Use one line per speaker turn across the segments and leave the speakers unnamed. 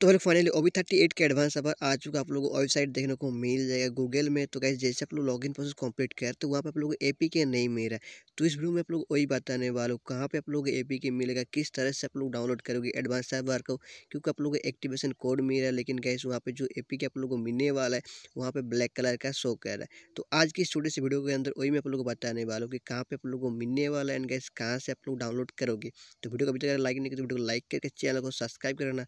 तो फिर फाइनली ओवी थर्टी एट के एडवांस अब आ चुका आप लोगों को वेबसाइट देखने को मिल जाएगा गूगल में तो कैसे जैसे आप लोग लॉगिन प्रोसेस कंप्लीट करते तो वहाँ पे आप लोग ए पी के नहीं मिल रहा है तो इस वीडियो में आप लोग वही बताने वाले हो कहाँ पे आप लोग ए पी के मिलेगा किस तरह से आप लोग डाउनलोड करोगे एडवांस सर्वर को क्योंकि आप लोग एक्टिवेशन कोड मिल रहा है लेकिन कैसे वहाँ पर जो ए पी के आप लोग को मिलने वाला है वहाँ पर ब्लैक कलर का शो कर रहा है तो आज की इस छोटे से वीडियो के अंदर वही मैं आप लोग को बताने वाला हूँ कि कहाँ पर आप लोग को मिलने वाला है एंड कैसे कहाँ से आप लोग डाउनलोड करोगे तो वीडियो को अभी तक लाइक नहीं करते तो वीडियो को लाइक करके चैनल को सब्सक्राइब करना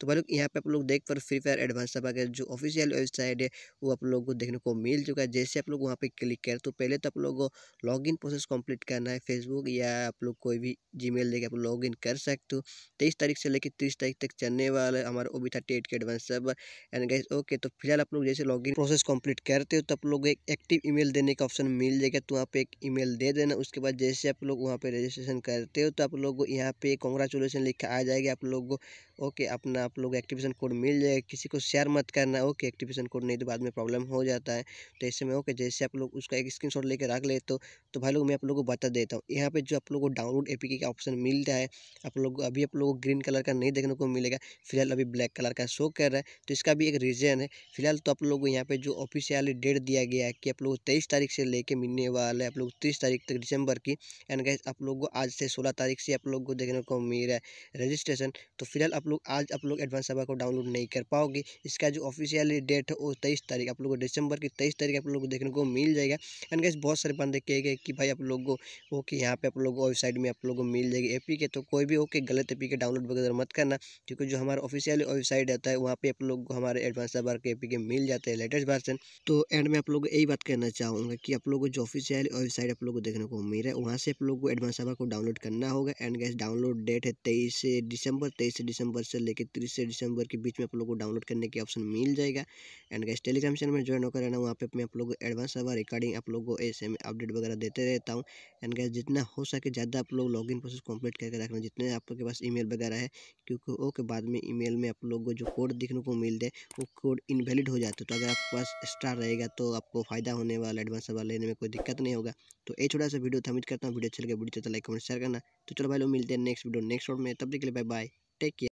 तो भाई लोग यहाँ पे आप लोग देख पर फ्री फायर एडवांस सभा का जो ऑफिशियल वेबसाइट है वो आप लोग को देखने को मिल चुका है जैसे आप लोग वहाँ पे क्लिक करें तो पहले तो आप लोग को इन प्रोसेस कंप्लीट करना है फेसबुक या आप लोग कोई भी जीमेल देकर आप लॉग इन कर सकते हो तेईस तारीख से लेकर तीस तारीख तक चलने वाला हमारे ओ बी थर्टी एट के एडवांस सभा एंड गैस ओके तो फिलहाल आप लोग जैसे लॉगिन प्रोसेस कम्प्लीट करते हो तो आप लोग एक एक्टिव मेल देने का ऑप्शन मिल जाएगा तो वहाँ पे एक मेल दे देना उसके बाद जैसे आप लोग वहाँ पे रजिस्ट्रेशन करते हो तो आप लोग को यहाँ पे कॉन्ग्रेचुलेसन लिखा आ जाएगा आप लोग को ओके अपना आप लोग एक्टिवेशन कोड मिल जाएगा किसी को शेयर मत करना ओके एक्टिवेशन कोड नहीं तो बाद में प्रॉब्लम हो जाता है तो ऐसे में ओके जैसे आप लोग उसका एक स्क्रीन शॉट लेकर रख ले तो, तो भाई लोग मैं आप लोग को बता देता हूँ यहाँ पे जो आप लोग को डाउनलोड ए का ऑप्शन मिलता है आप लोग अभी आप लोग को ग्रीन कलर का नहीं देखने को मिलेगा फिलहाल अभी ब्लैक कलर का शो कर रहा है तो इसका भी एक रीज़न है फिलहाल तो आप लोग को यहाँ पर जो ऑफिशियली डेट दिया गया है कि आप लोग तेईस तारीख से लेके मिलने वाला है आप लोग तीस तारीख तक दिसंबर की एंड गैस आप लोग को आज से सोलह तारीख से आप लोग को देखने को मिल रहा है रजिस्ट्रेशन तो फिलहाल आप लोग आज आप लोग एडवांस सभा को डाउनलोड नहीं कर पाओगे इसका जो ऑफिशियल डेट है वो तेईस तारीख आप लोग को दिसंबर की तेईस तारीख आप लोग को देखने को मिल जाएगा एंड गैस बहुत सारे बंदे कहे गए कि भाई आप लोग को ओके यहाँ पे आप लोग वेबसाइट में आप लोग को मिल जाएगी ए के तो कोई भी ओके गलत ए के डाउनलोड वगैरह मत करना क्योंकि जो हमारा ऑफिशियल वेबसाइट रहता है वहाँ पर आप लोग को हमारे एडवांस सभा के ए के मिल जाते हैं लेटेस्ट वर्सन तो एंड में आप लोग यही बात कहना चाहूँगा कि आप लोग जो ऑफिशियल वेबसाइट आप लोग को देखने को मिल रहा है वहाँ से आप लोग को एडवांस सभा को डाउनलोड करना होगा एंड गैस डाउनलोड डेट है तेईस दिसंबर तेईस दिसंबर से लेकर तीस दिसंबर दिसंबर के बीच में आप लोग को डाउनलोड करने के ऑप्शन मिल जाएगा एंड गैस टेलीग्राम चैनल में ज्वाइन होकर रहना वहाँ पे मैं आप लोग को एडवांस अवर रिकॉर्डिंग आप लोग को ऐसे में अपडेट वगैरह देते रहता हूँ एंड गैस जितना हो सके ज़्यादा आप लोग इन प्रोसेस कम्प्लीट करके रखना जितने आप लोग के पास मेल वगैरह है क्योंकि वो के बाद में मेल में आप लोग को जो कोड देखने को मिलते है वो कोड इनवैलिड हो जाता है तो अगर आपके पास स्टार रहेगा तो आपको फ़ायदा होने वाला एडवांस सवा लेने में कोई दिक्कत नहीं होगा तो ये छोटा सा वीडियो थमित करता हूँ वीडियो अच्छी लगे वीडियो तो लाइक कमेंट शेयर करना तो चलो भाई लोग मिलते हैं नेक्स्ट वीडियो नेक्स्ट शॉट में तब तक के लिए बाय बाय टेक केयर